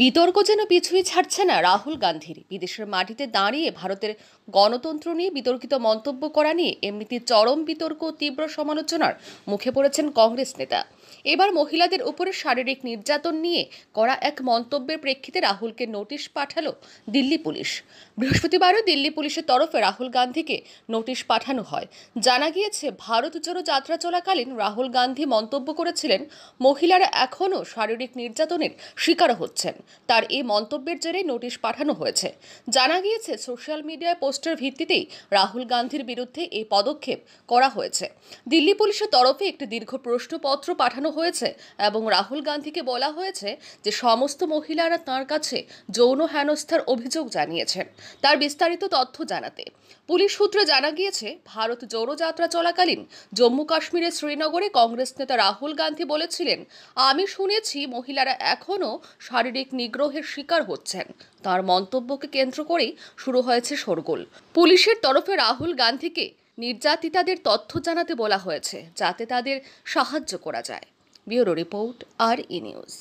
বিতর্ক যেন পিছুই ছাড়ছে না রাহুল গান্ধীর বিদেশের মাটিতে দাঁড়িয়ে ভারতের গণতন্ত্র নিয়ে বিতর্কিত মন্তব্য করা নিয়ে এমনিতে চরম বিতর্ক তীব্র সমালোচনার মুখে পড়েছেন কংগ্রেস নেতা এবার মহিলাদের উপরে শারীরিক নির্যাতন নিয়ে করা এক মন্তব্যের প্রেক্ষিতে রাহুলকে নোটিশ পাঠালো দিল্লি পুলিশ বৃহস্পতিবারও দিল্লি পুলিশের তরফে রাহুল গান্ধীকে নোটিশ পাঠানো হয় জানা গিয়েছে ভারত জোড়ো যাত্রা চলাকালীন রাহুল গান্ধী মন্তব্য করেছিলেন মহিলারা এখনও শারীরিক নির্যাতনের শিকার হচ্ছেন তার এই মন্তব্যের জেরে নোটিশ পাঠানো হয়েছে জানা গিয়েছে সোশ্যাল মিডিয়ায় পোস্টের ভিত্তিতেই রাহুল গান্ধীর বিরুদ্ধে এই পদক্ষেপ করা হয়েছে দিল্লি পুলিশের তরফে একটি দীর্ঘ প্রশ্নপত্র পাঠানো পাঠানো হয়েছে এবং রাহুল গান্ধীকে বলা হয়েছে যে সমস্ত মহিলারা তার কাছে যৌন হেনস্থার অভিযোগ জানিয়েছেন তার বিস্তারিত তথ্য জানাতে পুলিশ সূত্রে জানা গিয়েছে ভারত যাত্রা চলাকালীন জম্মু কাশ্মীরের শ্রীনগরে কংগ্রেস নেতা রাহুল গান্ধী বলেছিলেন আমি শুনেছি মহিলারা এখনও শারীরিক নিগ্রহের শিকার হচ্ছেন তার মন্তব্যকে কেন্দ্র করেই শুরু হয়েছে শোরগোল পুলিশের তরফে রাহুল গান্ধীকে নির্যাতিতাদের তথ্য জানাতে বলা হয়েছে যাতে তাদের সাহায্য করা যায় ব্যুরো রিপোর্ট আর ই নিউজ